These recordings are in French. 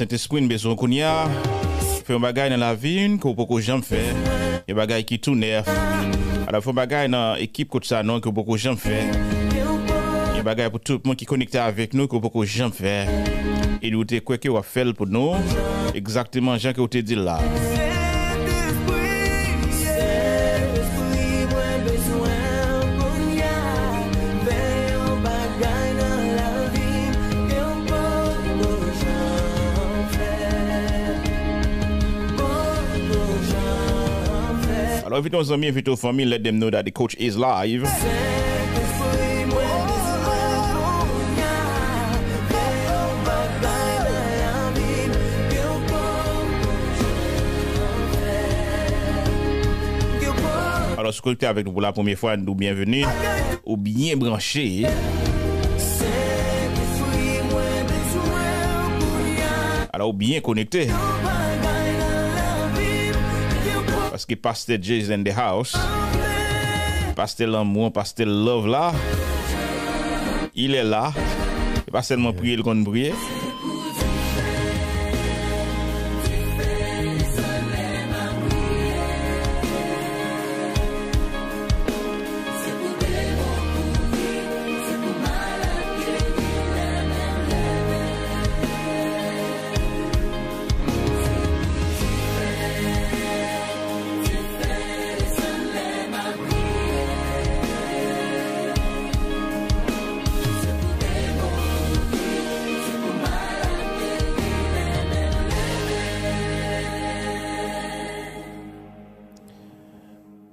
Saint-Esprit, nous besoin qu'on y a. Fait un bagage dans la vie, que beaucoup jamais fait. Il y a bagage qui tout nerf À la fois, bagage dans l'équipe que ça, non, que beaucoup jamais fait. Il y a bagage pour tout le monde qui connecté avec nous, que beaucoup jamais fait. Et nous, t'es quoi que vous fait pour nous? Exactement, Jean, que vous dit là. invite nos amis, invite aux familles, let them know that the coach is live. Alors, ce que vous êtes avec nous pour la première fois, nous bienvenue ou bien branché. Alors, bien connecté. pastè Jason de House pastè l'amour, pastè l'love la il est la pastè l'man priye l konn briye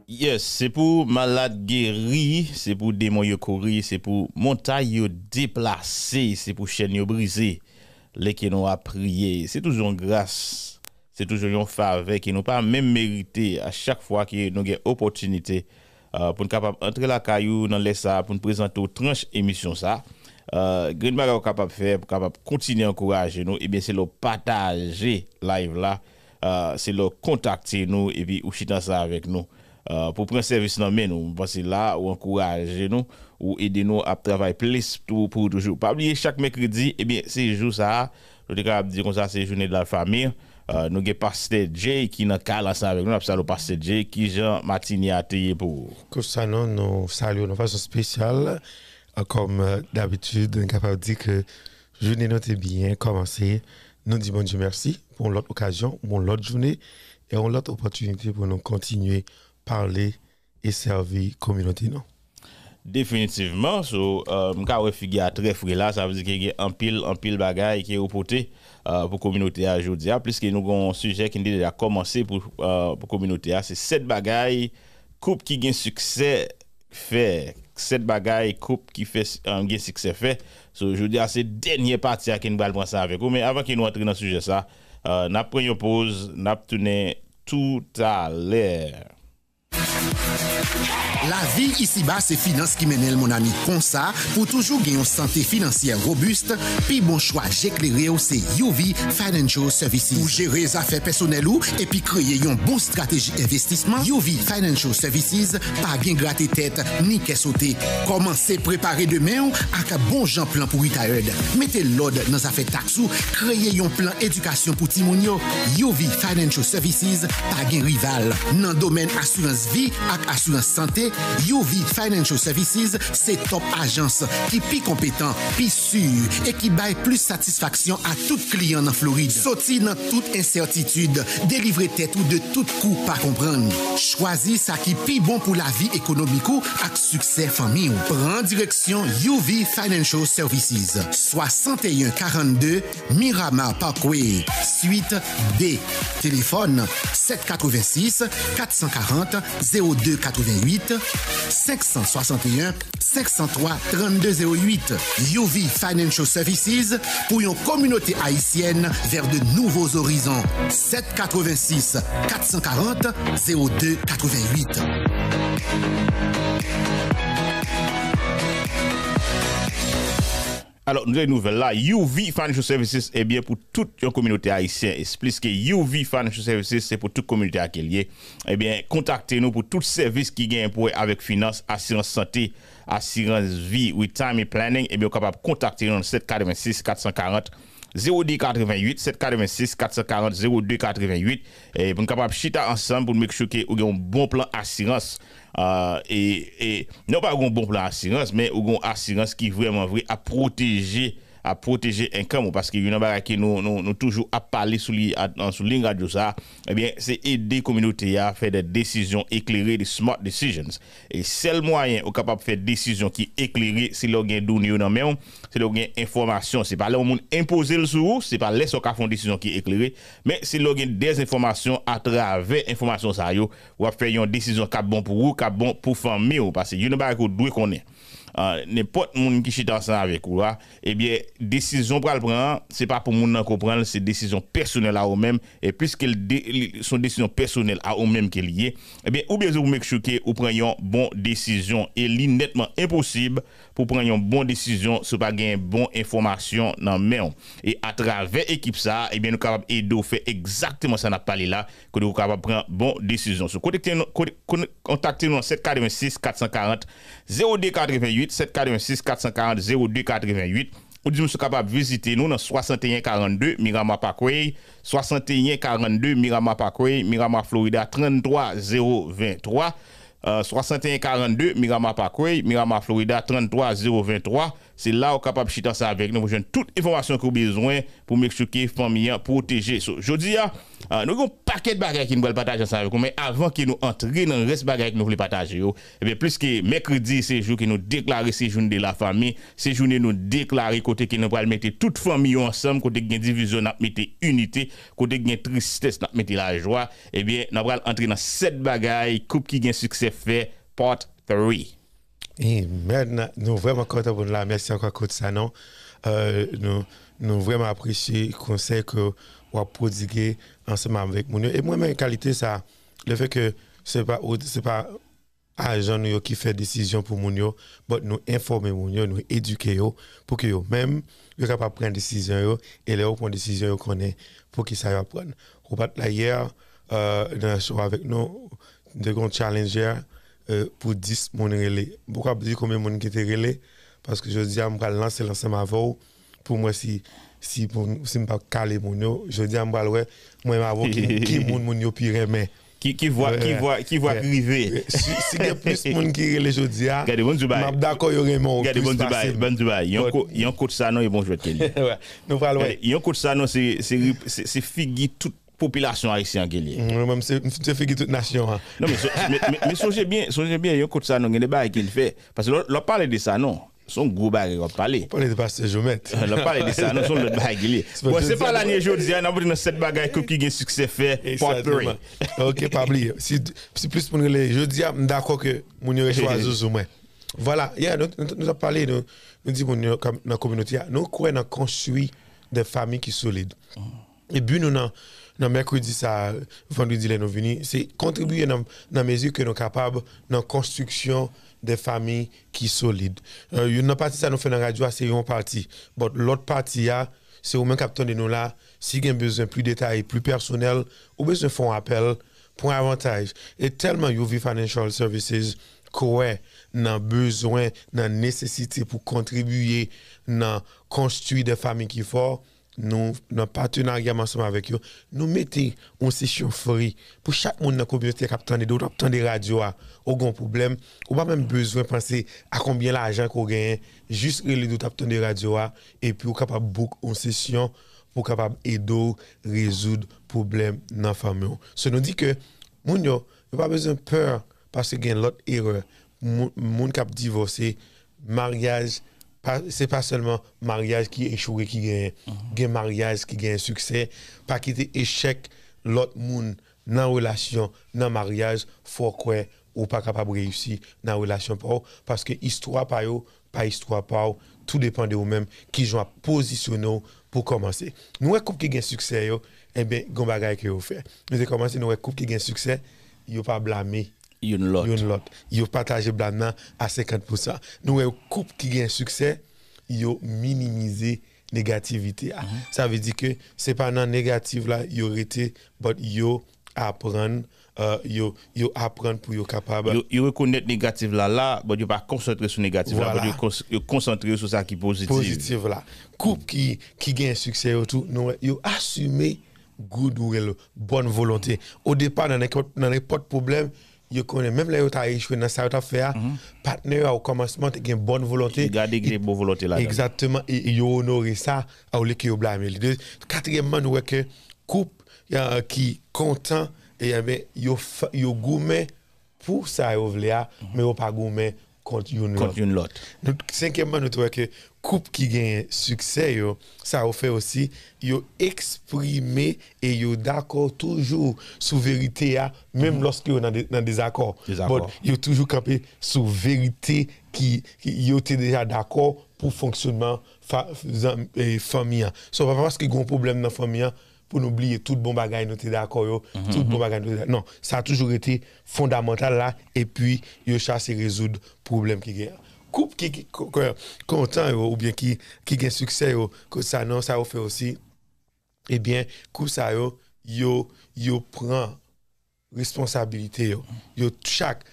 Yes, c'est pour malade guéri, c'est pour démon yo courir, c'est pour montagne déplacées, déplacer, c'est pour chaîne yo briser. Les qui nous a prié, c'est toujours grâce, c'est toujours une faveur qui nous pas même mérité à chaque fois que nous avons opportunité euh, pour nous capable entrer la caillou dans les ça pour nous présenter aux tranche émission ça. Euh, Green capables capable faire pour capable continuer à encourager nous et bien c'est le partager live là. Euh, c'est le contacter nous et puis ou chita ça avec nous. Euh, pour prendre service dans nous parce là ou encourager nous ou aider nous à travailler plus pour, pour toujours pas oublier chaque mercredi et eh bien c'est jour ça je capable dire comme ça c'est journée de la famille euh, nous avons pasteur J qui dans cale avec nous avons pasteur J qui Jean Martini a pour pour ça nous saluons de façon spéciale euh, comme euh, d'habitude capable dire que journée notre bien commencée. nous disons bon Dieu merci pour l'autre occasion pour l'autre journée et pour l'autre opportunité pour nous continuer parler et servir la communauté non Définitivement, so, euh, je à très frais ça veut dire qu'il y a un pile, un pile bagaille qui est au euh, pour la communauté aujourd'hui. Puisque nous avons un sujet qui a déjà commencé pour la euh, communauté, c'est cette bagaille, coupe qui gagne succès fait cette bagaille coupe qui fait un euh, succès fait so, je dis à dernier partie à qui nous prendre ça avec vous mais avant qu'il nous entre dans le sujet ça prenons n'a une pause nous tourné tout à l'heure la vie ici-bas, c'est finance qui mène mon ami comme ça pour toujours gagner une santé financière robuste. Puis bon choix, j'éclaire c'est UV Financial Services. Pour gérer les affaires personnelles ou et puis créer une bonne stratégie investissement, UV Financial Services, pas bien gratter tête ni qu'est sauter. Commencez préparer demain avec un bon plan pour retired. Mettez l'ordre dans affaires taxes ou créez un plan éducation pour Timonio. UV Financial Services, pas gain rival dans domaine assurance vie et assurance santé, UV Financial Services, c'est top agence qui plus compétent, plus sûr et qui baille plus satisfaction à tout client en Floride. Sorti dans toute incertitude, délivrer tête ou de tout coup pas comprendre. Choisis ça qui plus bon pour la vie économique ou avec succès famille. Prends direction UV Financial Services, 6142 Miramar Parkway, suite D. Téléphone 786 440 024 88 561 503 3208. UV Financial Services pour une communauté haïtienne vers de nouveaux horizons. 786 440 0288 88. Alors, nous avons une nouvelle là. UV Financial Services est bien pour toute la communauté haïtienne. Expliquez, que UV Financial Services, c'est pour toute communauté à Eh bien, contactez-nous pour tout service qui gagne pour avec finance, assurance santé, assurance vie, retirement planning. Eh bien, vous de contacter nous 786 440 0288 786 440 0288 et pour nous capable chita ensemble pour nous choquer ou un bon plan assurance euh, et, non pas un bon plan assurance mais un assurance qui vraiment vrai à protéger à protéger un camp parce que une barre nous nous, toujours à parler sous sous ligne radio ça eh bien c'est aider communauté à faire des décisions éclairées des smart decisions et seul moyen au capable faire décisions qui éclairées c'est leur gain non dans c'est leur gain information c'est pas là monde imposer le sous c'est pas laisser qui font décision qui éclairée mais c'est l'on gain des informations à travers information ça yo ou faire une décision qui bon pour vous qui bon pour famille parce que une barre qu'on doit euh, n'importe monde qui chita ensemble avec vous, ah. eh bien, décision pour le prendre, c'est pas pour moun comprendre prendre, c'est décision personnelle à eux même et puisque son décision personnelle à vous-même qui est liée, eh bien, ou bien vous vous sure que vous prenez une bonne décision, et li nettement impossible pour prendre une bonne décision, si pas une bonne information dans main. Et à travers l'équipe ça, eh bien, nous capable à faire exactement ça n'a parlé là, que nous capable prendre bonne décision. contactez-nous 786 440 0288 746 440 0288 ou vous êtes capable de visiter nous dans 6142 Mirama Parkway, 6142 Mirama Parkway, Mirama Florida 33023, 6142 Mirama Parkway, Mirama Florida 33023. C'est là qu'on est capable de chiter ça avec nous. jeune toute toutes les qu'on a besoin pour m'expliquer, famille, protéger. So, je dis, euh, nous avons un paquet de bagages qui nous veulent partager ça avec nous. Mais avant que nous entrions dans le reste bagages que nous voulons partager, et eh bien plus que mercredi, c'est jour qui nous déclarer ces journées de la famille, ces journées nous déclarer côté que nous va mettre toute famille ensemble, côté que nous division, nous mettre unité, côté que nous tristesse, nous mettre la joie. Et eh bien, nous allons entrer dans sept bagages, coupe qui un succès fait, part 3 maintenant, Nous vraiment contents de nous remercier Merci encore, pour ça Euh, nous, nous vraiment apprécier le conseil que vous prodigué ensemble avec nous. Et moi, ma qualité, ça, le fait que ce n'est pas, c'est pas agent nous qui fait décision pour nous, mais nous informer nous, nous éduquer pour que yo vous soient prendre décision et les prendre décision qu'on connaît pour qu'ils savent prendre. Robert, là, hier, euh, dans avec nous, de grands challengers, euh, pour 10 mon relais. Pourquoi dire combien de qui était relais Parce que je dis à moi lancer l'ensemble avant pour moi si si ne si pas calé mon je dis à moi moi qui qui mon yo pire mais qui qui voit qui voit qui voit arriver. Euh, si il y a plus mon qui relé jodi a. Gardez bon Dubaï. M'a d'accord yo Raymond. Gardez bon bon Il y a un ça non et bon joueur de Nous Il y a un ça non c'est c'est c'est population haïtienne qui est mm, Moi même c'est fait toute nation. hein Non mais mais songez bien, songez bien, yon côté ça non, des bail qu'il fait parce que l'on parle de ça non. Son gros bagay on parler. On parle de pasteur Jomet. On parle de ça, non son le bagay qu'il est. Bon, c'est pas l'année aujourd'hui, hein, on a pris dans cette bagay qui gagne succès fait portrait. OK, pas Si si plus pour les dis, ah, d'accord que mon yo choisi au Voilà, yeah, nous, nous, a parlé, nous, nous dit dans la communauté, nous croyons construire des familles qui sont solides. Mm. Et puis nous, dans mercredi ça vendredi les nous c'est contribuer dans la mesure que nous capables dans construction des familles qui solides euh, une partie ça nous fait dans radio c'est une partie Mais l'autre partie c'est au même capteur de nous là si vous besoin plus détaillé plus personnel ou besoin font appel pour avantage et tellement you financial services quoi dans besoin dans nécessité pour contribuer dans construire des familles qui fortes nous, dans partenariat ensemble avec eux, nous mettons une session free pour chaque monde dans la communauté qui attend des autres, qui des radios, au grand problème, On pas même besoin de penser à combien l'argent qu'on gagne, juste les deux autres de des radios, et puis on capable de une session pour capable aider résoudre problème dans la famille. Ça nous dit que, gens n'ont pas besoin de peur parce qu'il y a autre erreur. qui ont divorcé, mariage, c'est pas seulement mariage qui échoue qui gagne, un mhm. mariage qui gagne succès, pas quitter échec l'autre monde dans relation, dans mariage, pourquoi quoi ou pas capable de réussir dans relation parce que histoire pas pas histoire pas tout dépend de vous-même qui joue à positionner pour commencer. Nous un couple qui gagne succès yo, eh bien, gon que vous fait. Nous avons commencé nous un couple qui gagne succès, yo pas blâmer Yon lot. Yon lot. ont partage blanc à 50%. Nous, une couple qui gagne succès, ils ont minimisé négativité. Ah, mhm. Ça veut dire que c'est pas dans négatif là, ont été, but ils apprendre appris. Euh, yo yo apprendre pour yo capable yo, reconnaître négatif là là mais yo pas concentrer sur négatif Ils là yo, concentrer sur ça qui positif positif là couple qui qui gagne succès tout ont yo assumer will, bonne volonté au départ dans n'importe problème je connais même les autres Haïtiens dans cette affaire. Mm -hmm. Partenaire au commencement, tu une bonne volonté. Il garde une bonne volonté là. Exactement. Et ont honoré ça, au lieu qu'il qu'ils blâment. Quatrièmement, nous voyons que coupe qui content et y avait ils ont gourmet pour ça, au lieu mm-hmm. mais ils pas gourmet contre une autre l'autre. Cinquièmement, nous trouvons que couples qui gagne succès, yo, ça a fait aussi, yo exprimé et yo d'accord toujours sur vérité, ah, même mm-hmm. lorsque a dans des accords. Ils ont toujours campé sous vérité qui, qui déjà d'accord pour fonctionnement fa, et famille. Ah. So, pas parce qu'ils ont un problème dans la famille, ah, pour nous oublier tout bon bagage nous sommes d'accord mhm, tout bon mhm. bagage non ça a toujours été fondamental là et puis yo chasser résoudre problème qui guerre coupe qui content ou bien qui qui gagne succès que ça non ça fait aussi eh bien coupe ça yo yo yo prend responsabilité yo yo chaque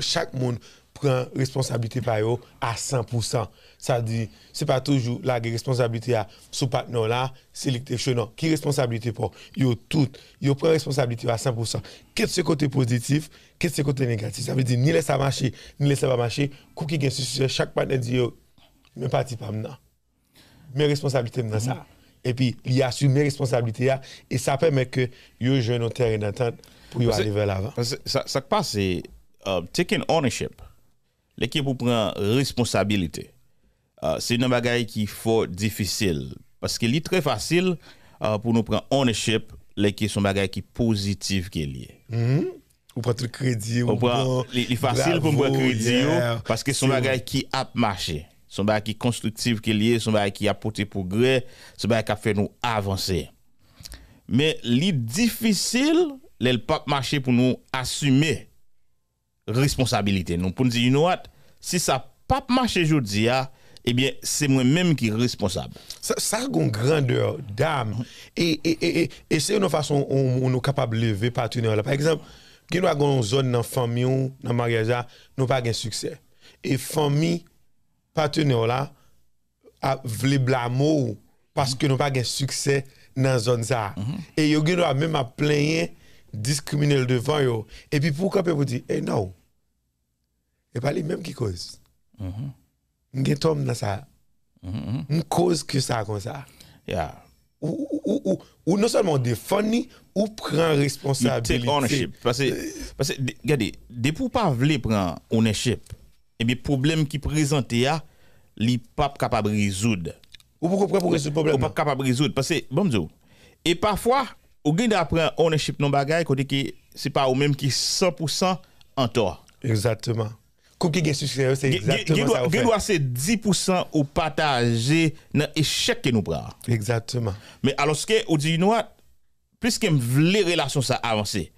chaque monde prend responsabilité par eux à 100%. Ça dit, c'est pas toujours la responsabilité à ce partenaire là, c'est chenon. Qui responsabilité pour? Yo tout, yo prend responsabilité à 100%. Qu'est-ce que c'est côté positif, qu'est-ce que c'est côté négatif? Ça veut dire, ni laisse ça marcher, ni laisse ça pas marcher. Kouki gagne chaque partenaire dit, mais parti pas maintenant. Mes responsabilités dans ça. Mm-hmm. Et puis, il assume mes responsabilités ah, et ça permet que yo jeune au terrain d'entente pour y aller vers l'avant. Ça, ça passe, c'est euh, taking ownership l'équipe pour prendre responsabilité. Euh, c'est une bagaille qui faut difficile parce qu'il est très facile euh, pour nous prendre ownership l'équipe sont bagaille qui positive qui est lié. Mhm. Ou prend crédit ou prend il facile pour prendre crédit parce que son bagaille qui a marché, son bagaille qui est constructive qui est lié, son bagaille qui porté progrès, son bagaille qui a fait nous avancer. Mais il difficile le pas marché pour nous assumer responsabilité. Nous pouvons dire, you know what, si ça n'a pas marché aujourd'hui, ah, eh bien, c'est moi-même qui est responsable. Ça, a une grandeur d'âme. Et, et, et, c'est une façon où on, on est capable de lever partenaire. Par exemple, si nous avons une zone dans la famille, dans le mariage, ah, nous n'avons pas de succès. Et la famille, partenaire, là, a voulu blâmer parce que nous n'avons pas de succès dans la zone. Mm-hmm. Et Et nous avons même à plaindre discriminer devant yo. Et puis pourquoi peut vous dire, eh hey, non. Et pas les mêmes qui causent. Mm -hmm. homme dans ça. Mm -hmm. cause que ça comme ça. Yeah. Ou, ou, ou, ou, non seulement défendre, ou prend responsabilité. Take ownership. Parce que, parce que regardez, des pour pas vouloir prendre ownership, et bien problème qui présente il n'est pas capable résoudre. Ou pourquoi pour résoudre le problème? pas capable résoudre. Parce que, bonjour, et parfois, ou gain d'apprendre ownership non bagay côté c'est pas ou même qui 100% en toi. Exactement. Comme qui gain succès c'est exactement ça. Gain doit c'est 10% au partager dans l'échec que nous prend. Exactement. Mais alors ce que ou dit plus que me la relation ça avancer,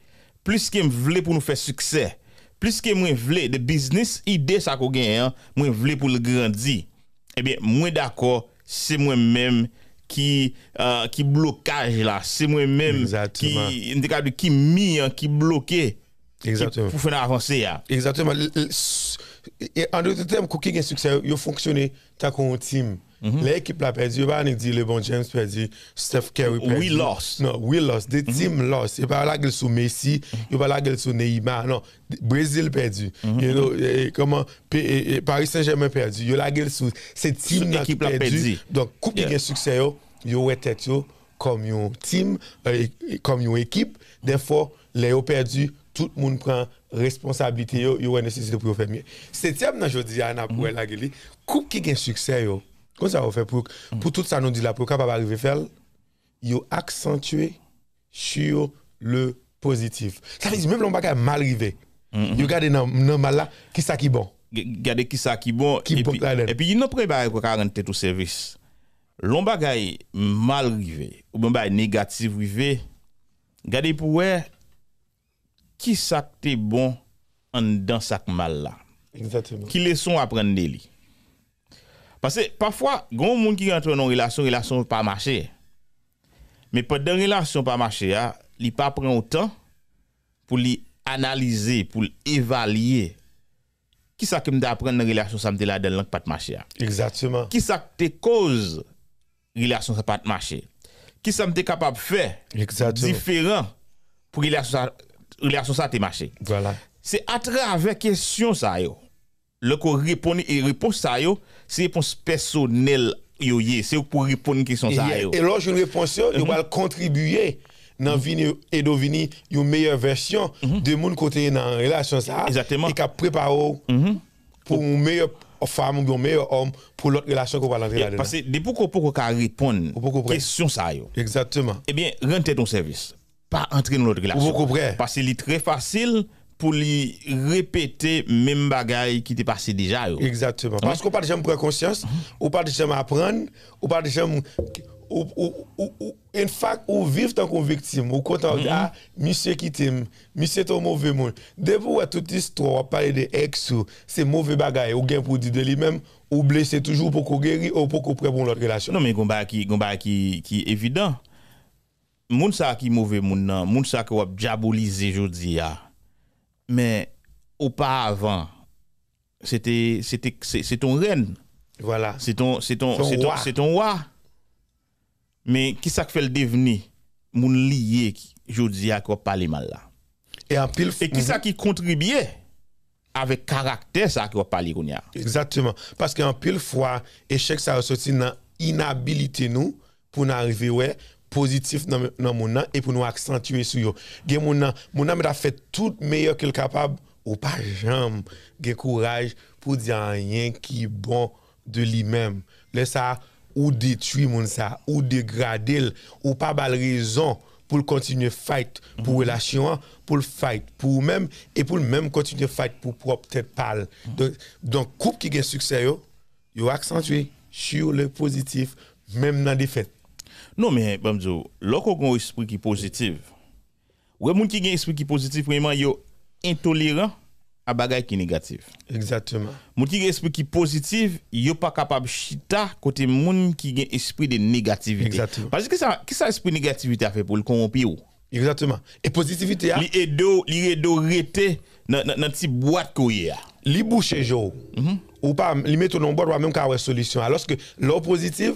plus que me voulait pour nous faire succès, plus que moi voulais de business idée ça qu'on gagne, hein, moi voulais pour le grandir. Eh bien, moi d'accord, c'est moi-même qui euh, qui blocage là c'est moi même qui qui mis hein, qui bloqué exactement pour faire avancer là. Hein. exactement en d'autres termes cooking un succès il a fonctionné tant qu'on team Mhm. L'équipe l'a perdu. Pas on le bon James perdu, Steph Curry perdu. We lost. Non, we lost. The mhm. team lost. Il pas la gueule sur Messi, il mhm. pas la gueule sur Neymar. Non, Brésil perdu. you know, comment Paris Saint-Germain perdu. Il la gueule sur cette team l'a perdu. perdu. Donc coupe yeah. de succès yo, yo tête yo comme une team, euh, comme une équipe. Des fois, les yo perdu, tout le monde prend responsabilité, il y a nécessité pour faire mieux. Septième, je dis à la Coupe qui a un succès, yo. Comment ça va faire pour, mm. pour tout ça nous dit là, pour capable arriver faire, il a accentué sur le positif. Ça veut dire même l'on va mal arrivé. Il mm-hmm. regarde dans mal là, qui ça qui bon. Regardez qui ça qui bon. et, bon et puis il n'a pas pour 40 au service. L'on bagaille mal arrivé ou ben bagaille négatif arrivé. Regardez pour qui ça qui bon en dans ça mal là. Exactement. Qui leçon à prendre lui. Parce que parfois, il y gens qui rentrent dans une relation, une relation pas marché. Mais pendant une relation pas marché, ah, il pas prend autant pour analyser, pour évaluer. Qui ça que me apprendre dans relation ça me là dans pas marché. Ah? Exactement. Qui ça te cause relation ça pas marché. Qui ça me capable de faire différent pour relation ça relation ça marché. Voilà. C'est à travers question ça le répondre répond et réponse ça c'est c'est réponse personnelle c'est pour répondre question ça question. Et lorsque à ça, yo, va contribuer à venir et une meilleure version mhm. de mon côté dans relation ça. Exactement. Et qui préparer mhm. pour une meilleure femme ou un meilleur homme pour l'autre relation qu'on va l'entrer là Parce que depuis qu'on peut répondre à question ça Exactement. Eh bien, rentre ton service. Pas entrer dans l'autre relation. Parce que c'est très facile pour lui répéter même bagaille qui t'est passé déjà. Exactement. Parce qu'on parle de prendre conscience, ou pas de gens apprendre, ou pas de gens ou, ou, ou, ou, en fait, ou vivre tant qu'on victime, on quand mm-hmm. ah, on monsieur qui t'aime, monsieur ton mauvais monde. Dès vous toute histoire, on parle de ex, c'est mauvais bagaille, ou bien pour dire de lui-même, ou blessé toujours pour qu'on guérit, ou pour qu'on prépare pour l'autre relation. Non, mais combat qui, combat qui, qui évident. Moun sa qui mauvais y a moun sa qui est diabolisé aujourd'hui mais auparavant, c'était c'est ton reine. Voilà. C'est ton, c'est ton, c'est ton, roi. Mais qui ça fait le devenir Mon lié, je dis à quoi parler mal là. Et, en pile, Et qui mm-hmm. ça qui contribuait avec caractère ça qu'on parler Exactement. Parce qu'en pile fois, échec ça ressorti dans inhabilité nous pour n'arriver arriver ouais, positif dans mon nom et pour nous accentuer sur eux. mon nom, mon a fait tout meilleur qu'il capable ou pas jamais gen courage pour dire rien qui bon de lui-même. Laisse ça ou détruit mon ça ou dégrader ou pas bal raison pour continuer fight pour mhm. relation pour le fight pour même et pour même continuer fight pour propre tête pâle mhm. donc donc couple qui gagne succès yo yo accentué sur le positif même dans défaite non, mais, l'homme lorsqu'on a un esprit qui est positif, ou gens qui a un esprit qui est positif, vraiment, est intolérant à bagaille qui négatif. Exactement. Moun qui a un esprit qui est positif, il n'est pas capable de chita côté moun qui a un esprit de négativité. Exactement. Parce que ça, qui ça esprit de négativité a fait pour le corrompre Exactement. Et positivité a. est de li dans dans petite boîte koye a. Li bouche jo. Mm Ou pas, li de dans boîte ou même une solution. Alors que l'eau positif,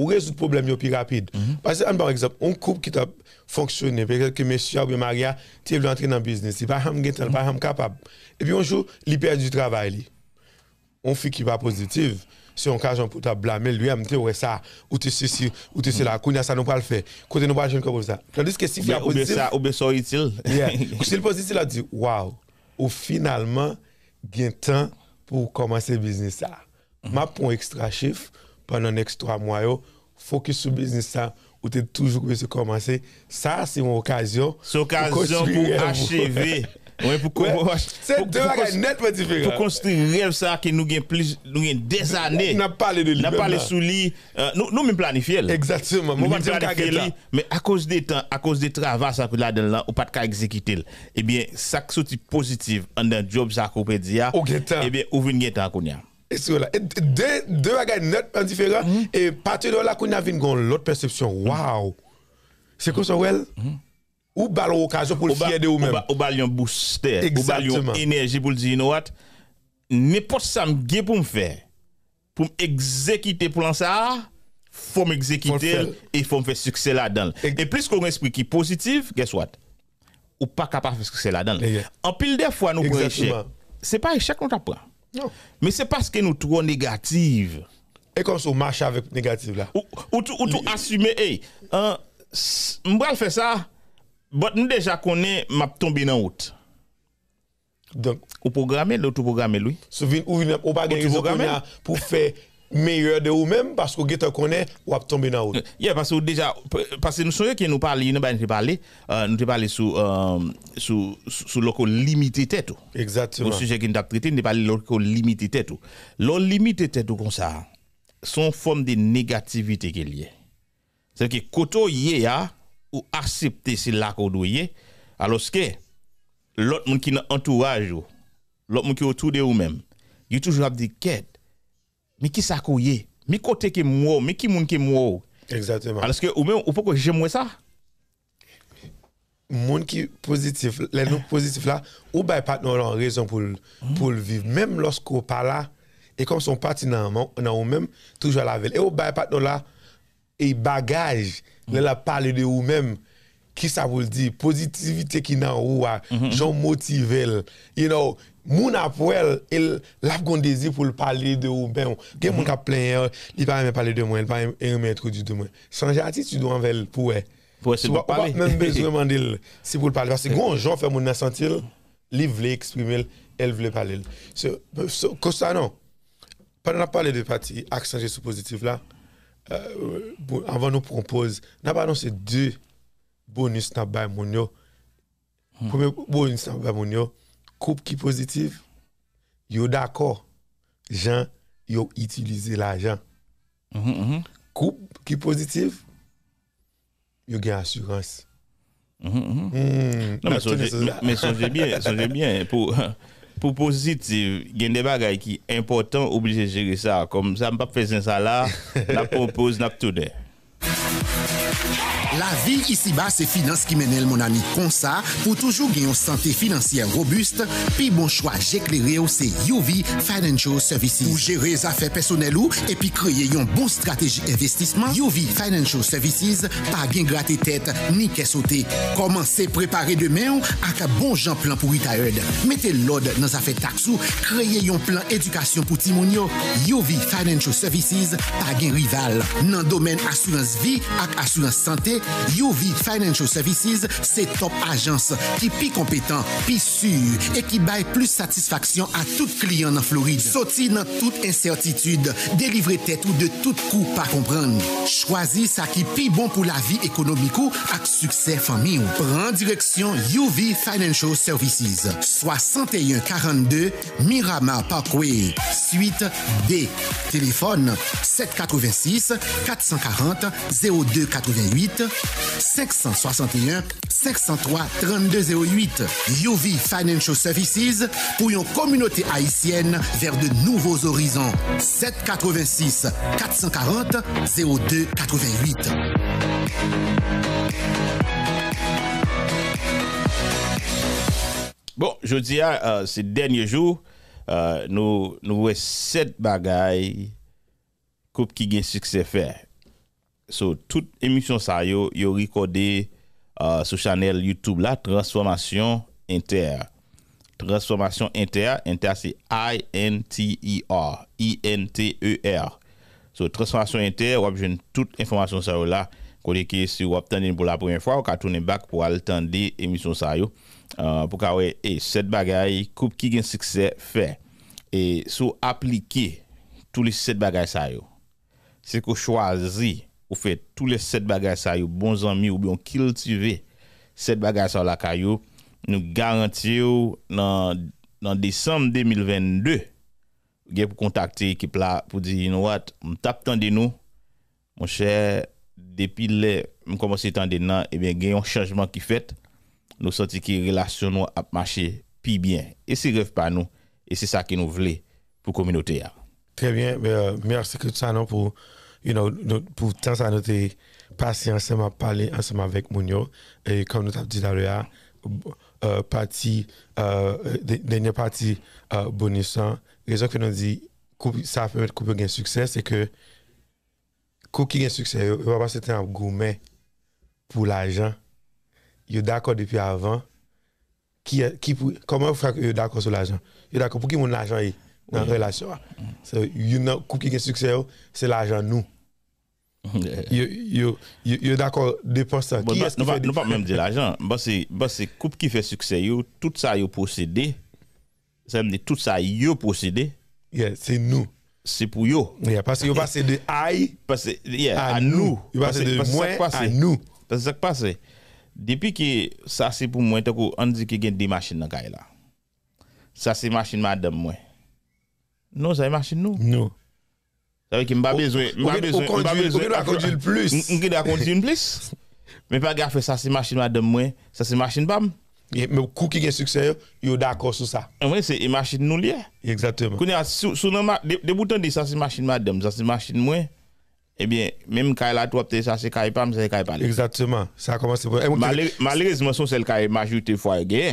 ou résoudre problème yo plus rapide. Mhm. Parce que, par exemple, un couple qui a fonctionné, peut-être que monsieur ou Maria, tu veux entrer dans le business, il pas ham il pas ham capable. Et puis un jour, il perd du travail. On fait qui va positive. Si on cache pour t'a blâmer, lui, il ouais ça, ou tu ceci, ou tu la qu'on ça, nous pas le faire. Côté nous pas jeune comme ça. Tandis que si il a positif. Ou bien ça, ou utile. Si le positif, il dit, waouh, ou finalement, il y temps pour commencer le business. Mhm. Ma point extra chiffre pendant les trois mois, yo, focus sur le business, ça, ou t'es toujours se commencer. Ça, c'est mon occasion. C'est occasion pour, achever. Ouais, pour construire c'est Pour construire rêve ça qui nous gagne plus nous gagne des années. N'a parlé de lui. On a parlé sous lui. Euh, nous nous même planifier. Exactement. Nous même planifier mais à cause des temps, à cause des travaux ça que là dedans là, on pas de exécuter. Eh bien, ça qui sorti positif en un job ça qu'on peut dire. Eh bien, ou vinn gagne temps hein et la. Mm-hmm. De, de bagay netman diferan. Mm -hmm. Et pati de la kou na a perception, lot mm-hmm. c'est quoi mm-hmm. Ou balle ou pour de ou même, Ou balle un booster. Ou énergie pour le dire, You know what? Ne me Pour il ah, faut exécuter faut dan. a un esprit qui est positif, Guess what? Ou pas faire ce la dan. là An En pile, nous non. Mais c'est parce que nous trouvons négative. Et comme on marche avec négative là. Ou, ou, tout, ou tout assumer, hey, hein, faire faire ça, mais nous déjà connaît m'a tombé dans route. Donc, ou programmer, l'autre programmer lui. souviens ou on pas gagner pour faire meilleur de vous-même parce que vous connaît ou avez tombé dans l'autre. Yeah, parce que déjà, parce que nous sommes qui nous parlent, nous avons parlé, euh, nous avons parlé sur, euh, sur, sur limité tête. Exactement. Le sujet qui nous a traité, nous avons parlé de le limité tête. Le limité tête comme ça, son forme de négativité qui est liée. C'est-à-dire que quand vous a ou accepter c'est là qu'on alors que l'autre monde qui est entourage, l'autre monde qui est autour de vous-même, il toujours des quêtes mais qui ça mais côté qui moi mais qui monde qui moi exactement parce que ou même ou pourquoi j'aime ça monde qui positif les non positifs là ou bah pas non raison pour pour le vivre même lorsqu'on pas là et comme son parti dans on même toujours la veille et ou bah pas non là et bagage mm. là parler de ou même qui ça veut dire positivité qui n'en oua, gens motive you know moun apwel il la désir pour parler de ou ben gen moun ka plein euh, il pas même parler de moi il pas même du de moi changer attitude envers pour pour se pour parler même besoin Si si pour parler parce que grand, gens fait moun sentir li vle exprimer elle veut parler C'est so ça non pendant on parler de parti accent sur positif là euh, avant nous propose n'a pas annoncé deux bonus n'a pas mon yo. Premier bonus n'a pas mon yo. Coupe qui positive, yo d'accord. Jean, yo utilisé l'argent. Mhm, mhm. Coupe qui positive, yo gain assurance. Mhm, hmm, non, mais songez bien, songez bien. Pour, pour positif, il y a des bagages qui sont importants, obligé de gérer ça. Comme ça, je ne pas faire ça là, la propose, n'a pas tout la vie ici-bas, c'est finance qui mène mon ami comme ça. Pour toujours gagner une santé financière robuste, puis bon choix, j'éclairé, c'est UV Financial Services. Pour gérer les affaires personnelles ou, et puis créer une bonne stratégie investissement, UV Financial Services, pas gain gratter tête, ni qu'est sauter. Commencez préparer demain avec un bon Jean plan pour retired. Mettez l'ordre dans affaires taxes créez un plan éducation pour Timonio. UV Financial Services, pas gain rival. Dans le domaine assurance vie et assurance santé, UV Financial Services, c'est top agence qui plus compétent, plus sûr et qui baille plus satisfaction à tout client en Floride. Sorti dans toute incertitude, délivrer tête ou de tout coup pas comprendre. Choisis ça qui plus bon pour la vie économique ou avec succès famille. Prends direction UV Financial Services, 6142 Miramar Parkway, suite D. Téléphone 786 440 0288 561-603-3208 UV Financial Services pou yon komunote aisyen ver de nouvoz orizon 786-440-0288 Bon, jodi a, se denye jou nou wè set bagay koup ki gen sukse fèr sou tout emisyon sa yo, yo rekode euh, sou chanel YouTube la Transformation Inter Transformation Inter Inter se I-N-T-E-R I-N-T-E-R So Transformation Inter, wap jen tout emisyon sa yo la, koneke si wap tande pou la pouyen fwa, waka tounen bak pou al tande emisyon sa yo euh, pou ka we, e, set bagay koup ki gen sikse fe e sou aplike tou li set bagay sa yo se ko chwazi ou fait tous les sept bagages ça yo bons amis ou bien cultiver sept bagages ça la caillou nous garantir dans dans décembre 2022 vous pour contacter équipe là pour dire you on what tant de nous mon cher depuis les commencé de nan et eh bien gagne un changement qui fait nous senti que relation nous a marché puis bien et c'est rêve pas nous et c'est ça que nous voulons pour communauté Très bien, euh, merci non pour you pour ça nous a passé ensemble à parler ensemble avec Mounio et comme nous avons dit dans le partie euh, dernière partie raison que nous dit ça peut être un un succès c'est que couple qui un succès il va passer temps gourmet pour l'argent il est d'accord depuis avant qui qui comment est d'accord sur l'argent il d'accord pour qui mon l'argent dans la relation. Hein. qui a succès, c'est l'argent nous. êtes d'accord, dépense ça. Nous ne ce pas même de l'argent. Bah, c'est bah, coupe qui fait succès, tout ça yo possédez tout ça yo Yeah, c'est nous. C'est pour yo. parce que vous passez de aïe à nous. vous passez de moi à nous. Parce que ça passe. Depuis que ça c'est pour moi, on dit qu'il y a des machines là. Ça c'est machine madame moi. Nou, zaye masjin nou. Nou. Zaye ki mba bezwe. Mba bezwe. Mba bezwe. Mbe de a kondju yon plus. Mbe de a kondju yon plus. Mwen pa gafre sase masjin madam mwen, sase masjin bam. Mwen kou ki gen suksen yo, yo da akos sou sa. Mwen se yon masjin nou liye. Exactement. Kounen, sou nan, de bouton di sase masjin madam, sase masjin mwen, ebyen, menm kaya la twop te sase kaya pam, sase kaya pam. Exactement. Sa koman se vwoye. Malerez mwen sou sel kaya masju te fwaye ge.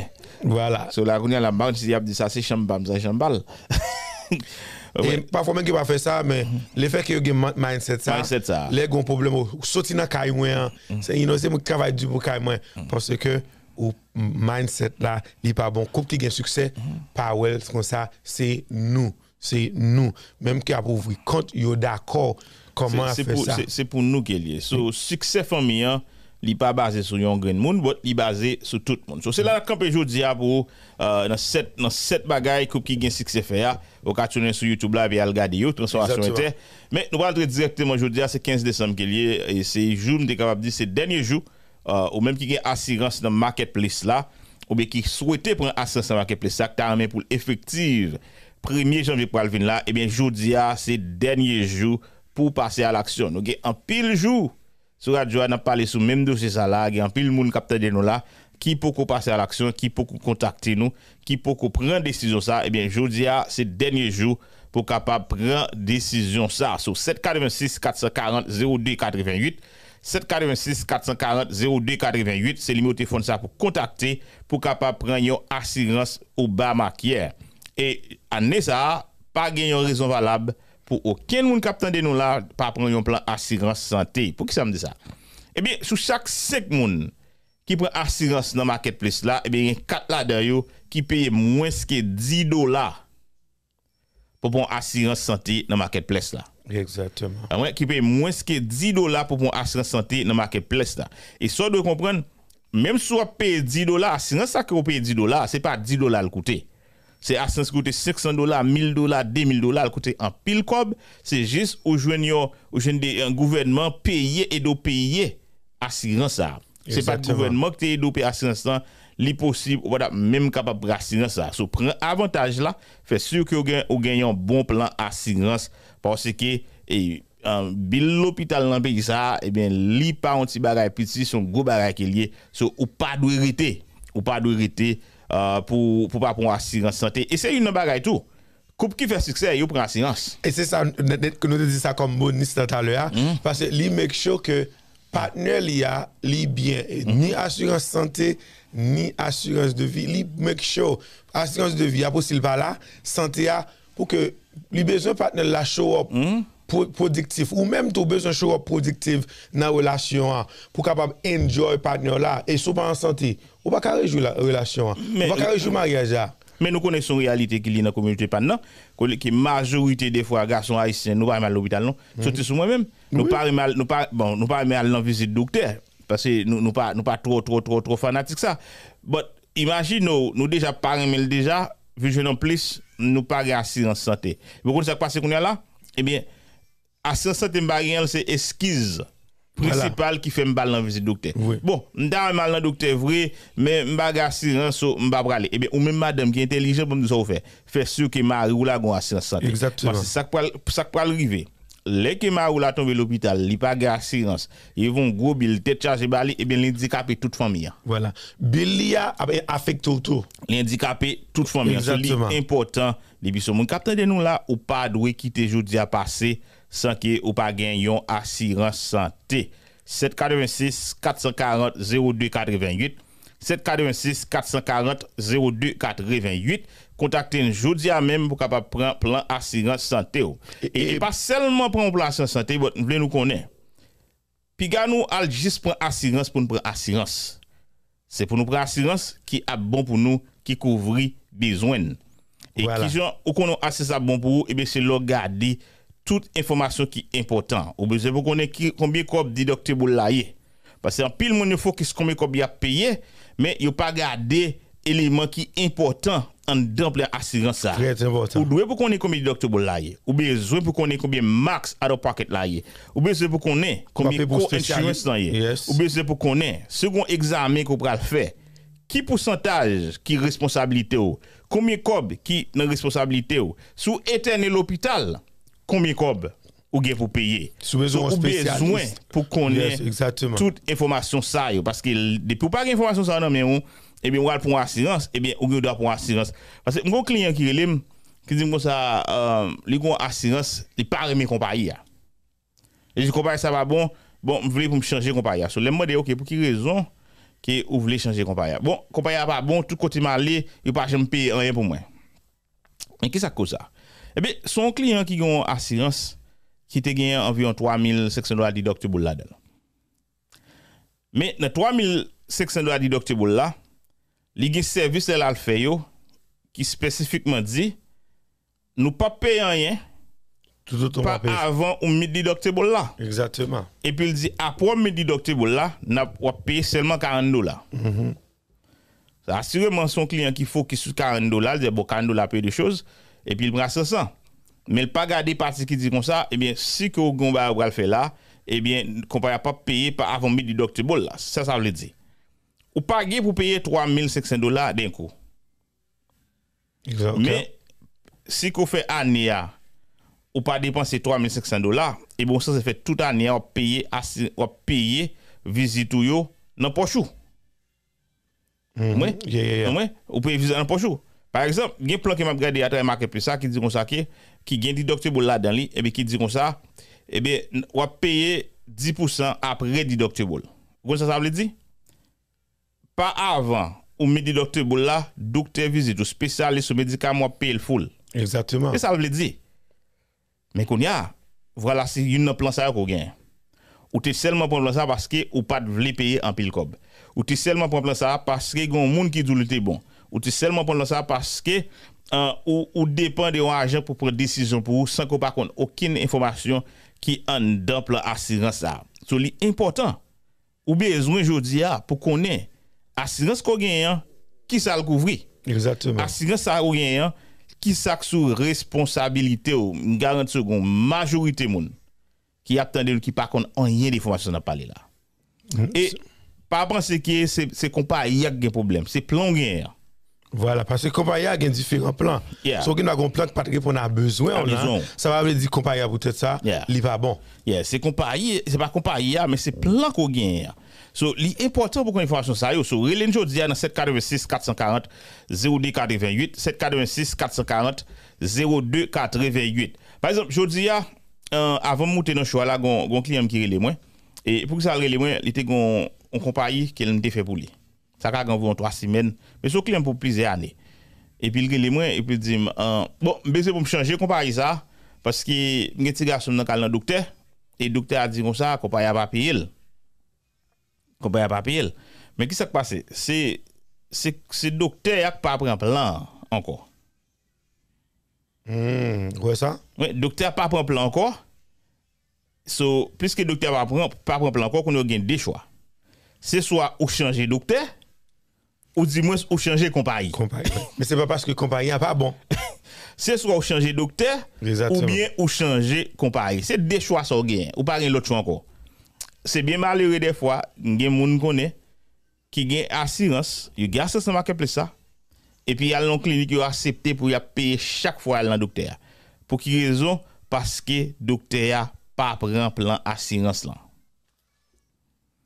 Voilà. Sola kounen la m Et parfois même qui va faire ça, mais mhm. le fait que ait mindset ça, mindset ça. les gros problèmes, sortir dans caille hein. moins, mhm. c'est innocent mon travail du pour caille hein. mhm. parce que ou mindset là, il pas bon. Coupe qui gagne succès, pas well comme ça, c'est nous, c'est nous même qui a quand compte, yo d'accord comment faire ça. C'est pour nous y est. So, succès famille hein, li pas basé sur yon grain monde, il li basé sur tout le monde c'est là je jodi a pour euh, dans cette dans bagaille coupe qui ont succès fait a au ka sur youtube là et regarder yo transformation mais nous allons directement aujourd'hui, c'est le 15 décembre qu'il y et c'est jour m'était capable dire c'est dernier jour euh, ou même qui gain assurance dans marketplace là ou bien qui souhaitait prendre assurance dans marketplace ça un main pour le 1er janvier pour venir là et bien jodi a c'est dernier jour pour passer à l'action nous en pile jour sur radio, on a parlé sur même dossier ça là, il y a un pile monde qui de nous là qui peut passer à l'action, qui peut contacter nous, qui peut prendre décision ça. Eh bien, jeudi ah, c'est dernier jour pour capable prendre décision ça sur 786 440 02 88 786 440 02 88 c'est le numéro de téléphone ça pour contacter pour capable prendre une assurance au bas maquière et année ça pas gagner raison valable pour aucun monde qui a nous un plan dassurance santé. Pour qui ça me dit ça? Eh bien, sur chaque 5 monde qui prend assurance dans marketplace là, eh bien, il y a 4 là qui paye moins que 10 dollars pour prendre assurance santé dans marketplace là. Exactement. Ah qui payent moins que 10 dollars pour prendre assurance santé dans marketplace Et ça, doit comprendre, même si on paye 10 dollars, assurance ça que vous paye 10 dollars, c'est pas 10 dollars le coûter. C'est qui coûte 500 dollars, 1000 dollars, 2000 dollars, elle en pile cob. C'est juste au joignent un gouvernement payé et do payer assurance C'est pas le gouvernement qui est dopé assurance ça, l'impossible possible voilà, même capable assurance ça. So prend avantage là, fait sûr que vous gagnez un bon plan assurance parce que et en l'hôpital dans pays ça et eh bien li pas un petit bagage petit son gros bagarre qui lié so ou pas d'hériter ou pas euh, pour pour pas prendre assurance santé et c'est une bagaille tout coupe qui fait succès, il prend assurance. Et c'est ça, que nous disons ça comme bonus tout à l'heure, parce que lui make sure que partenaire il a, bien, hmm. ni assurance santé, ni assurance de vie, lui make sure, assurance de vie, a pour Sylvain là, santé pour que lui besoin partenaire la show hmm productif ou même tout besoin show productif dans relation hein, pour capable enjoy partner là et souvent en santé ou pas carré la relation hein. ou pas carré euh, mariage là hein. mais nous connaissons la réalité qui est dans la communauté pan que majorité des fois garçons haïtiens nous pas mal à l'hôpital non mhm. surtout sur moi-même nous pas mal nous pas bon nous pas mal dans visite docteur parce que nous nous pas nous pas trop trop trop trop fanatique ça but imagine nous déjà pas mais déjà vu je non plus nous pas en santé vous connaissez ça passe qu'on est là eh bien à 100 barrière, c'est esquisse principale qui fait m'bal dans visite docteur. Oui. Bon, m'da mal dans docteur vrai, mais m'ba assurance m'ba braler. et eh bien, ou même madame qui est intelligente pour nous ça faire. Fait sûr que Marie ou la gon assurance santé. Exactement. Parce que ça pour ça pour arriver. Les que Marie ou la tombe l'hôpital, il pas assurance, ils vont gros bill tête chargé bali et eh bien l'handicapé toute famille. Hein. Voilà. Billia a ah ben, affecté tout. L'handicapé toute famille. Hein. Exactement. C'est important. Les bisous mon capteur de nous là ou pas doit quitter jodi à passer sans que ou pas assurance santé. 786 440 02 88 786 440 02 88 contactez-nous aujourd'hui même pour capable prendre plan assurance santé et, pas seulement prendre plan assurance santé vous nous connaître puis nous al juste prendre assurance pour nous prendre assurance c'est pour nous prendre assurance qui est bon pour nous qui couvre besoin et qui est ou bon pour vous et eh bien c'est le garder toute information qui est importante. Ou besoin vous connaître combien de dit docteur Boulaye. Parce qu'en pile, faut focus combien de a payé, mais il pas gardé éléments qui sont important en double assurance. Très important. Ou doué pour connaître combien de docteur Boulaye. Ou besoin pour connaître combien max à leur paquet Vous Ou besoin pour connaître combien de co-insurance Vous Ou besoin pour connaître second examen qu'on va faire. Qui pourcentage qui responsabilité ou? Combien de qui dans responsabilité ou? Sous éternel l'hôpital combien cob ou gain pour payer. Sous besoin Donc, besoin pour connaître toute information ça parce que depuis pas information ça non mais on et eh bien on va pour assurance et eh bien on doit pour assurance parce que mon client qui relève qui dit moi ça euh, les gon assurance il pas mes compagnie. Et je compagnie ça va bon bon voulez pour me changer compagnie. So les demande OK pour qui raison que vous voulez changer compagnie. Bon compagnie pas bon tout côté m'aller il pas jamais payer rien pour moi. Mais qu'est-ce que ça cause eh bien, son client qui a une assurance, qui a gagné environ 3500 dollars de là-dedans. Mais dans 3500 dollars de là, il y a un service qui spécifiquement dit, nous ne payons rien. pas avant ou midi docteur là. Exactement. Et puis il dit après midi deductible là, n'a pas seulement 40 dollars. Mm-hmm. Assurément, son client qui faut focus sur 40 dollars, il dit bon, 40 dollars paye des choses et puis il brasse sang. Mais il pas garder parti qui dit comme ça, eh bien, si que vous avez fait là, eh bien, ne va pas payer par avant midi du docteur Ball Ça, ça veut dire. Ou pas pour payer 3500 dollars d'un coup. Exactement. Mais si vous fait année, ou pas dépenser 3500 dollars, et eh bon, ça, c'est fait toute année, on payer on visite ou yo, dans poche ou. Mm -hmm. yeah, yeah, yeah. Ou payer visite dans poche Par exemple, gen plan ke map gade yata yon market presa, ki diron sa ke, ki gen di doktor bol la dan li, ebe ki diron sa, ebe wap peye 10% apre di doktor bol. Goun sa sa vle di? Pa avan ou me di doktor bol la, doktor vizit ou spesyalis ou medikam wap peye l foul. E sa vle di? Men kon ya, vrala si yon nan plan sa yo kou gen. Ou te selman pon plan sa, paske ou pat vle peye an pil kob. Ou te selman pon plan sa, paske yon moun ki zoulite bon. Ou ti selman pon lan sa, paske ou depan de wajan pou prel disizyon pou ou, san ko pakon, okin informasyon ki an dap la asizans sa. So li important, ou bezwen jodi a, pou konen, asizans ko gen yon, ki sa al kouvri. Exactement. Asizans sa ou gen yon, ki sa ak sou responsabilite ou garanti segon, majorite moun, ki ak tendel ki pakon an yen informasyon na pale la. Mm. E, pa apan se ki, se kompa yon gen problem, se plon gen yon, Voilà, parce que compagnie a différents plans. Yeah. Si on a un plan qui ne répond a besoin, besoin, ça va dire compagnie a peut-être ça, il va bon. Yeah. C'est compagnie, c'est pas compagnie, mais c'est plan qu'on gagne. So, l'important pour qu'on information ça, c'est so, Relin Jodia dans 786 440 0288 786 440 02 88. Par exemple, Jodia, euh, avant de monter dans le choix, là, il y a un client qui relève moi. Et pour que ça relève moins, il était une compagnie qui a fait pour lui. Ça a en trois semaines. Mais ce client pour plusieurs années. Et puis, il moi et puis il dit, euh, bon, mais c'est pour me changer, comparer ça. Parce que, je suis garçon dans le docteur. Et le docteur a dit comme ça, compagnie à pas payé. à papier. pas payer. Mais qu'est-ce qui s'est passé? C'est, c'est, c'est docteur qui n'a pas pris un plan encore. Hum, ouais ça? Oui, docteur n'a pas pris un plan encore. So, puisque docteur n'a pas pris un plan encore, on a deux choix. C'est soit ou changer docteur, ou dis moins ou changer compagnie. Mais c'est pas parce que compagnie n'est pas bon. c'est soit ou changer docteur ou bien ou changer compagnie. C'est deux choix sur ou pas l'autre choix encore. C'est bien malheureux des fois, il y a des gens connaît qui gagne assurance, il assurances qui marque plus ça. Et puis il y a une clinique qui a accepté pour payer chaque fois le docteur. Pour quelle raison Parce que le docteur n'a pas pris un plan assurance là.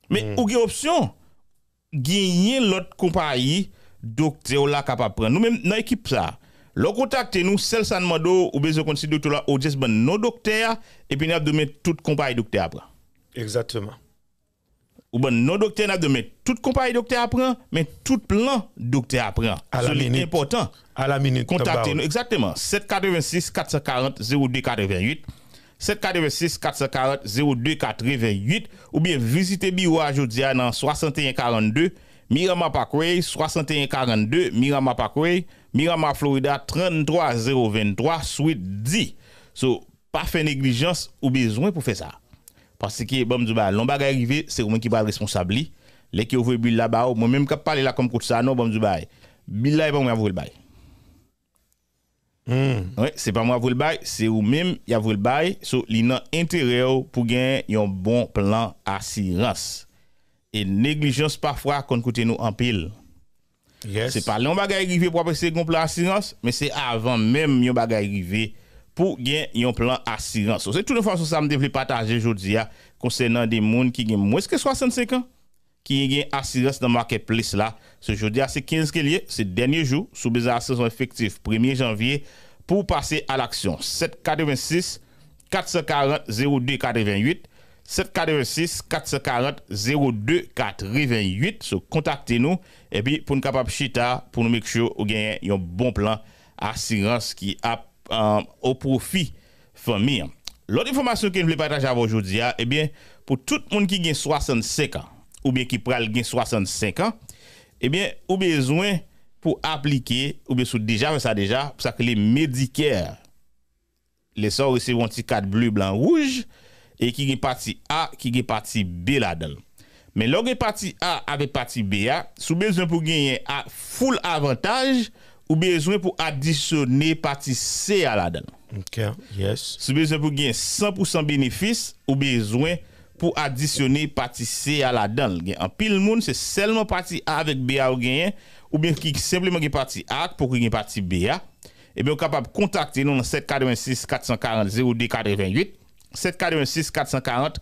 Mais mm. ou une option nous l'autre compagnie docteur nous la nous nous nous, nous nous nous le nous nous san ou nous konti nous nous ou nous nous, nos nous et puis de toute compagnie docteur après Exactement. Ou ben nos nous toute compagnie nous, tout nous, tout plan docteur après. À la minute. Important. À la minute. Contactez-nous. exactement. 786-440-0288. 746 440 0248 ou bien visitez Biro Jodia dans 6142 Mirama Parkway 6142 Mirama Parkway Mirama Florida 33023 suite 10. So pas faire négligence ou besoin pour faire ça. Parce que bon du bal, l'on va arriver, c'est moi qui va responsable. Les qui ouvre bill là-bas, moi même qui parle là comme ça non bon du bail. Bill là bon moi vous le bail. Mm. c'est pas moi vous le bail, c'est vous-même qui vous le bail. So, intérêt pour gagner un bon plan assurance. Et négligence parfois qu'on coûte nous en pile. Ce C'est pas on bagage arrivé pour passer un bon plan assurance, mais c'est avant même un bagage arrivé pour gagner un plan assurance. c'est tout une façon ça me partager aujourd'hui hein, concernant des gens qui ont moins que 65 ans qui ont assurance dans le marketplace là. Ce jeudi, c'est 15 qu'il c'est dernier jour sous la saison effective 1er janvier pour passer à l'action. 786 440 02 88 786 440 02 88. contactez-nous et puis pour nous capable chita pour nous make ou gagne un bon plan assurance qui a euh, au profit famille. L'autre information que je voulais partager vous aujourd'hui, eh bien, pour tout le monde qui gagne 65 ans ou bien qui pral gagne 65 ans, Ebyen, eh ou bezwen pou aplike, ou bezwen sou deja men sa deja, pou sa ke le Medicare, le sa ou resevon ti kat blu, blan, wouj, e ki ge pati A, ki ge pati B la den. Men log e pati A ave pati B ya, sou bezwen pou genye a full avantage, ou bezwen pou adisyone pati C ya la den. Ok, yes. Sou bezwen pou genye 100% benefis, ou bezwen... pour additionner partie C à la dent. En pile monde c'est seulement partie A avec B.A. ou bien qui simplement partie A pour partie BA. Et eh bien capable de contacter nous 786 440 02 88 786 440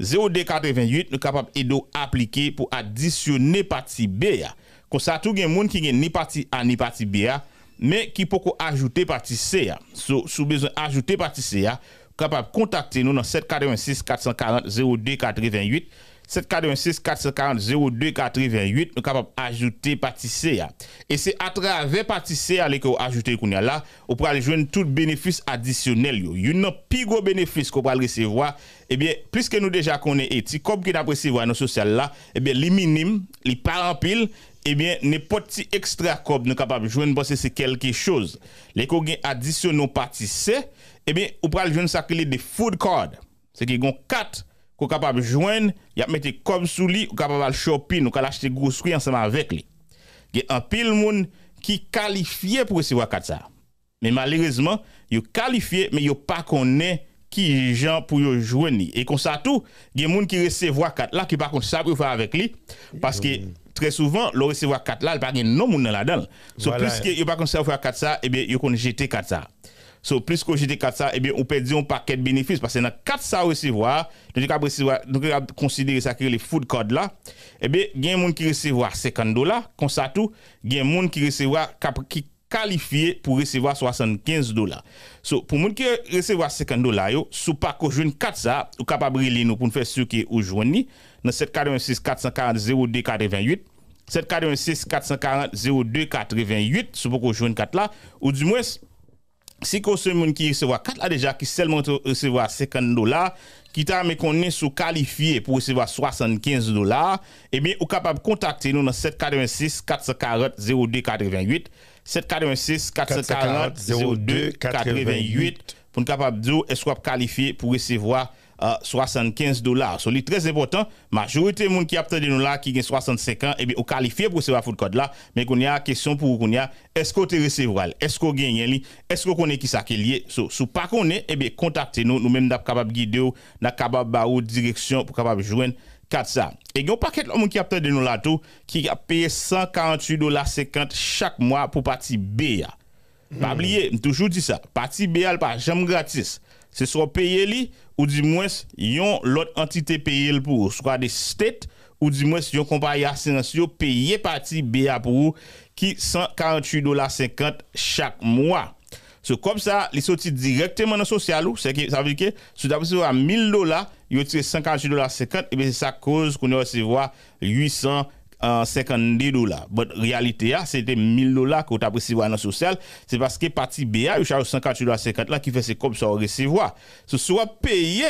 02 88 nous capable de appliquer pour additionner partie BA. Comme ça tout le monde qui gagne ni partie A ni partie BA mais qui peut ajouter partie C. Si besoin ajouter partie C capable de contacter nous dans 786 440 02 786 440 02 88, nous capable d'ajouter pâtissier. Et c'est à travers pâtissier que vous ajoutez Kounia. là, vous pouvez joindre tout bénéfice additionnel. un plus gros bénéfice qu'on peut recevoir, eh bien, puisque nous déjà est éthique, comme que nous nos social là, eh bien, les minimes, les pas en eh bien, n'importe si extra comme nous capable joindre parce que c'est quelque chose. Les qui ont additionné nos C, eh bien, on pral joindre ça que de food cards. C'est qui ont 4 qu'on capable joindre, y a mettre comme sous lit, ou capable shopping, ou capable acheter gros fruits ensemble avec lui. Il y a un pile monde qui qualifié pour recevoir 4 ça. Mais malheureusement, sont qualifié mais yo pas est qui gens pour yo joindre et comme ça tout, il y a des monde qui recevoir 4 là qui par contre ça pour faire avec lui parce que mm très souvent, le recevoir 4 là, il n'y a pas de nom là-dedans. So, voilà. Plus qu'il n'y a pas conservé 4 ça, eh bien, il y a jeter 4 ça. So, plus que jeter 4 ça, eh bien, on perd un paquet de bénéfices parce que dans 4 ça recevoir, nous avons considérer ça que les food code là, eh bien, il y a un monde qui recevoir 50 dollars, comme ça tout, il y a un monde qui recevoir, qui qualifié pour recevoir 75 dollars. So, pour moun qui recevoir 50 dollars, sous pas qu'on joue 4 ça, ou capable de nous pour faire ce qui est aujourd'hui dans 786 440 02 88 746 440 02 88 si vous jouer 4 là ou du moins si vous ce qui recevoir 4 là déjà qui seulement recevoir 50 dollars qui t'a est sous qualifié pour recevoir 75 dollars et eh bien ou capable contacter nous dans 786 440 02 88 786 440 02 pour nous capable dire est-ce qualifié pour recevoir 75 dollars. So, c'est très important. Majorité monde qui a de nous là, qui a 65 ans, et eh bien, au qualifié pour ce food code là. Mais qu'on y a question pour qu'on est-ce qu'on te recevra, est-ce qu'on gagne li, est-ce qu'on connaît qui ça qui lié. So, si pas connaît, et eh bien, contactez-nous, nous-mêmes, nous de guider, nous capable de direction pour capable joindre 4 ça. Et yon paquet l'homme qui a de nous là tout, qui a payé 148 dollars 50 chaque mois pour partie B. Pas hmm. oublier, toujours dit ça, partie B, elle pas jamais gratis. Ce soit payé li, ou du moins, yon l'autre entité payé pour, soit des states, ou du moins, yon compagnie assurance payé partie BA pour qui 148 dollars 50 chaque mois. c'est comme ça, les sorti directement dans le social, c'est que ça veut dire que si vous avez 1000 dollars, vous tire 148 dollars 50, et bien c'est ça cause qu'on a recevoir 800 en 52 dollars. Mais réalité, ah, c'était 1000 dollars que tu as recevoir dans le social. C'est parce que partie BA, charge 148 50 là qui fait ce comme ça recevoir. Ce soit payé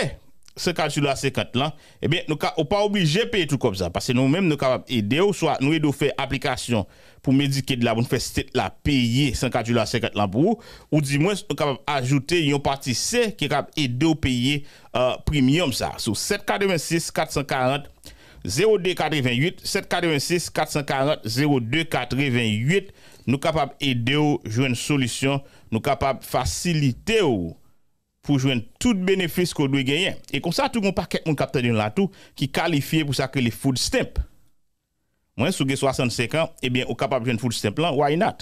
50 dollars 50 là, eh bien, nous pas obligé de payer tout comme ça. Parce que nous-mêmes, nous sommes capables d'aider, soit nous aider faire application pour médiquer de la bonne faire la payer 50 50 là pour vous, ou du moins, nous sommes capables d'ajouter une partie C qui est capable d'aider à payer euh, premium ça. Sur 786 440 0248, 786, 448, 0248, nous sommes capables d'aider, de jouer une solution, nous sommes capables de faciliter pour jouer tout bénéfice qu'on doit gagner. Et comme ça, tout le monde n'a pas qu'à capturer une latout qui qualifie pour sacrée les food stamps. Si vous avez 65 ans, vous eh êtes capables de jouer un food stamp Pourquoi ne pas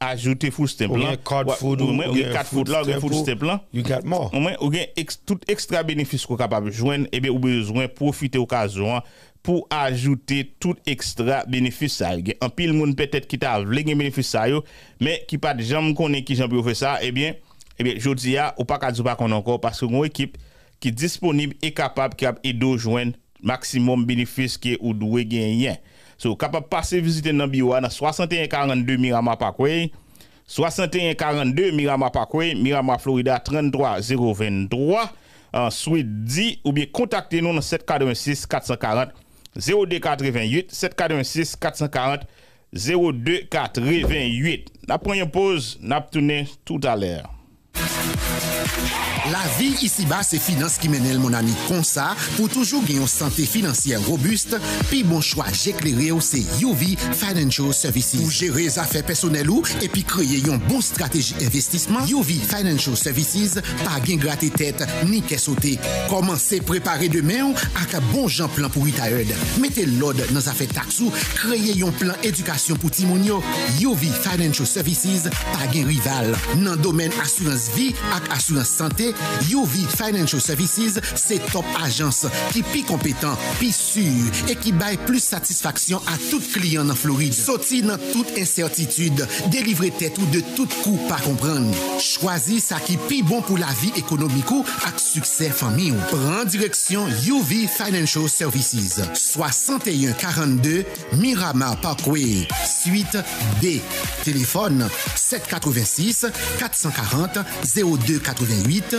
Ajouter food stamp Vous avez 4 foods là, vous avez 4 foods là. Vous avez 4 foods là. Vous avez 4 foods là. Vous avez 4 more. Vous avez tout extra bénéfice qu'on est capable de jouer, vous avez besoin, profitez de l'occasion pour ajouter tout extra bénéfice ça en pile monde peut-être qui t'a voulu bénéfice ça mais qui pas jamais connaît qui j'en fait ça eh bien eh bien dis a ou pas qu'à pas qu'on encore parce que mon équipe qui est disponible et capable qui a joindre maximum bénéfice est ou doué gagner so capable passer visiter dans bio dans 61 42 Mirama Parkway 61 42 Mirama Parkway Mirama Florida 33 023 ensuite dit ou bien contactez nous dans 746 440 0288 786 440 0288. La première pause, n'a tourné tout à l'heure. La vie ici-bas, c'est finance qui mène mon ami comme ça. Pour toujours gagner une santé financière robuste, puis bon choix, j'éclairé, c'est UV Financial Services. Pour gérer les affaires personnelles ou, et puis créer une bonne stratégie investissement, UV Financial Services, pas gain gratter tête, ni qu'est sauter. Commencez préparer demain avec un bon Jean plan pour retired. Mettez l'ordre dans affaires taxes ou, créez un plan éducation pour Timonio. UV Financial Services, pas gain rival. Dans le domaine assurance vie et assurance santé, UV Financial Services, c'est top agence qui est plus compétent, plus sûr et qui baille plus satisfaction à tout client en Floride. Sorti dans toute incertitude, délivrer tête ou de tout coup pas comprendre. Choisis ça qui plus bon pour la vie économique ou avec succès famille. Prends direction UV Financial Services, 6142 Miramar Parkway, suite D. Téléphone 786 440 0288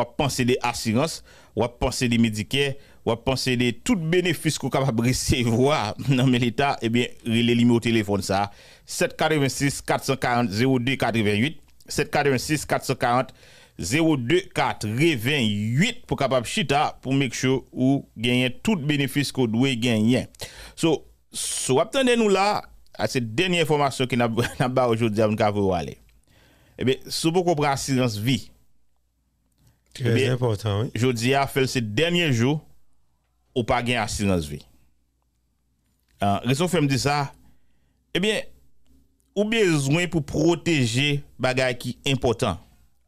on penser des assurances, on penser des médicaments, on penser de tout bénéfices qu'on capable recevoir dans l'État, eh bien, est limité au téléphone ça. 786 440 02 88, 786 440 02 88 pour capable chita pour make sure ou gagner tout bénéfice qu'on doit gagner. So, so attendez nous là à cette dernière information qui n'a pas aujourd'hui à nous aller. Eh bien, si vous comprenez lassurance vie, Très bien, important, oui. Je dis à faire ce dernier jour ou pas gain assurance vie. Euh, raison fait me dit ça, eh bien, ou besoin pour protéger bagay qui important.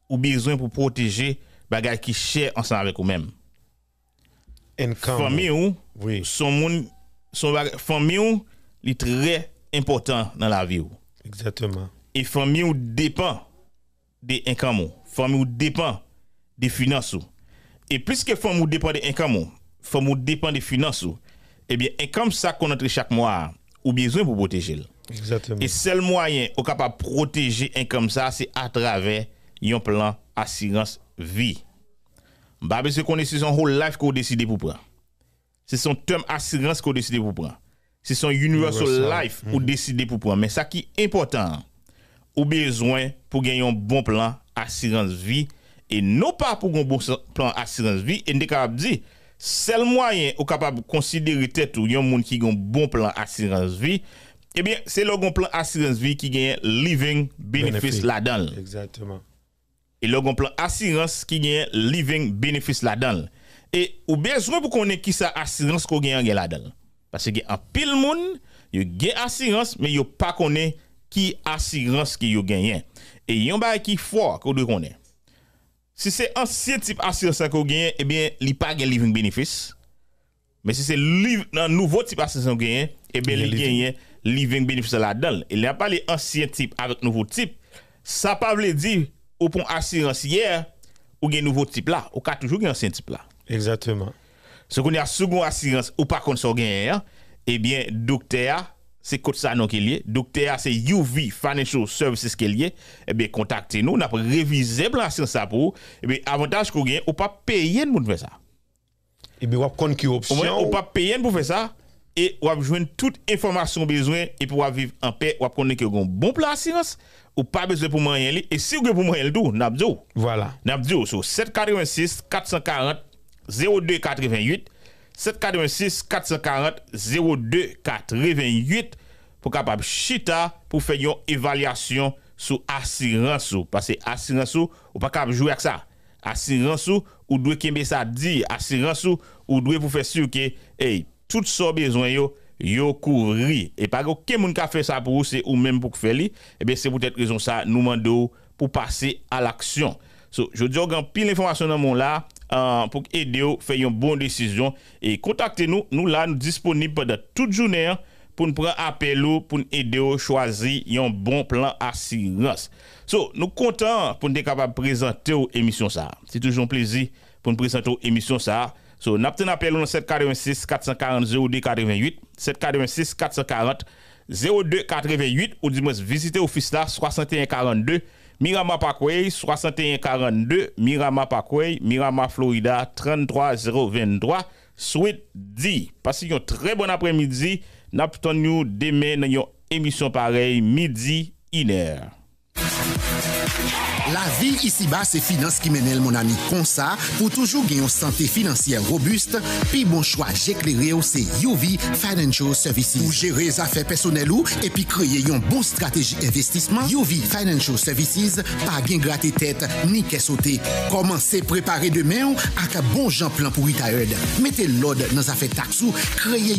Ou besoin pour protéger bagay qui cher ensemble avec vous-même. Famille ou, son moun, son bagay, famille ou, li très important dans la vie Exactement. Et famille ou dépend de income ou. Famille ou dépend des finances, Et puisque femme ou dépend de income, femme ou dépend des finances, eh bien, comme ça qu'on entre chaque mois, ou besoin pour protéger. Exactement. Et seul moyen au capable protéger un comme ça, c'est à travers un plan assurance vie. Bah, ce qu'on est son whole life qu'on décide pour prendre. C'est son terme assurance qu'on décide pour prendre. C'est son universal, life qu'on décider mhm. décide pour prendre. Mais ça qui est important, ou besoin pour gagner un bon plan assurance vie et non pas pour un bon plan assurance vie et capable dit seul moyen ou capable considérer tête ou un monde qui a un bon plan assurance vie eh bien c'est le bon plan assurance vie qui gagne living benefits là-dedans exactement et le bon plan assurance qui gagne living benefits là-dedans et ou besoin pour connaître qui ça assurance qu'on gagne là-dedans parce que en pile monde yo gagne assurance mais a pas connaît qui assurance qui yo gagne et un ba qui fort qu'on doit connaître si c'est ancien type assurance qu'on gagne, eh bien, il n'y a pas de living benefits. Mais si c'est un nouveau type assurance qu'on gagne, eh bien, il gagne living benefits là-dedans. Il n'y a pas les anciens types avec nouveau type. Ça ne veut pas dire, au point assurance hier, ou un nouveau type là, ou a toujours un ancien type là. Exactement. Ce qu'on a second assurance ou pas qu'on s'en gagne, eh bien, docteur, c'est quoi ça qui est lié. Docteur, c'est UV Financial Services qui est lié. Eh bien, contactez nous, on a révisé la ça pour Et bien, avantage qu'on gagne, on pas payer pour faire ça. Et eh bien, on prendre qui option. On pas payer pour faire ça. Et on va joindre toute information besoin et pour vivre en paix, on va connaître que bon plan assurance ou pas besoin pour manger. et si vous avez pour moyen tout besoin. voilà n'abdou sur so 786 440 0288 786 440 02 88 pour capable chita pour faire une évaluation sur l'assurance. parce que ne ou pas capable jouer avec ça assurance ou doit faire ça dit assurance ou doit pour faire sûr que hey tout ce besoin yo yo couvri et pas aucun monde qui fait ça pour vous, c'est ou même pour faire li et eh bien c'est peut-être raison ça nous mandons pour passer à l'action so, je dis grand pile information dans mon là euh, pour aider à faire une bonne décision. Et contactez-nous, nous là, nous disponibles pendant toute journée hein, pour nous prendre appel pour nous aider à choisir un bon plan assurance. So, nous comptons pour nous présenter l'émission ça. C'est toujours un plaisir pour nous présenter l'émission ça. So, nous avons un appel 746 440 0288 88, 746 440 02 88 ou visitez visiter l'office là 6142 Mirama Parkway 6142, Mirama Parkway, Mirama Florida 33023, Suite D. Passez un très bon après-midi. Napton nous demain dans une émission pareille, midi, inner. La vie ici-bas, c'est finance qui mène mon ami comme ça. Pour toujours gagner une santé financière robuste, puis bon choix, j'éclairé, c'est UV Financial Services. Pour gérer les affaires personnelles ou, et puis créer une bonne stratégie d'investissement. UV Financial Services, pas gain gratter tête, ni qu'est sauter. Commencez préparer demain avec un bon Jean plan pour retired. Mettez l'ordre dans les affaires taxes ou,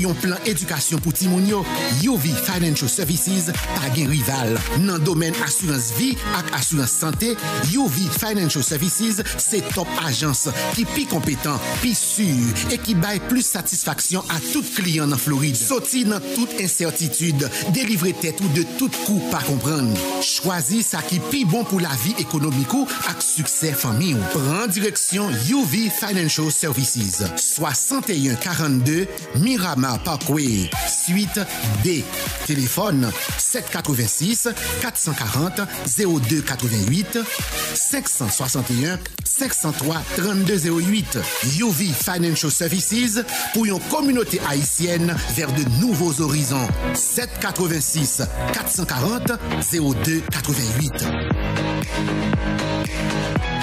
un plan éducation pour Timonio. UV Financial Services, pas gain rival. Dans le domaine assurance vie et assurance santé, UV Financial Services, c'est top agence qui plus compétent, plus sûr et qui baille plus satisfaction à tout client en Floride. Sorti dans toute incertitude, délivrer tête ou de tout coup pas comprendre. Choisis ça qui plus bon pour la vie économique ou avec succès famille. Prends direction UV Financial Services, 6142 Mirama Parkway, suite D. Téléphone 786 440 0288 561 503 3208. UV Financial Services pour une communauté haïtienne vers de nouveaux horizons. 786 440 0288 88.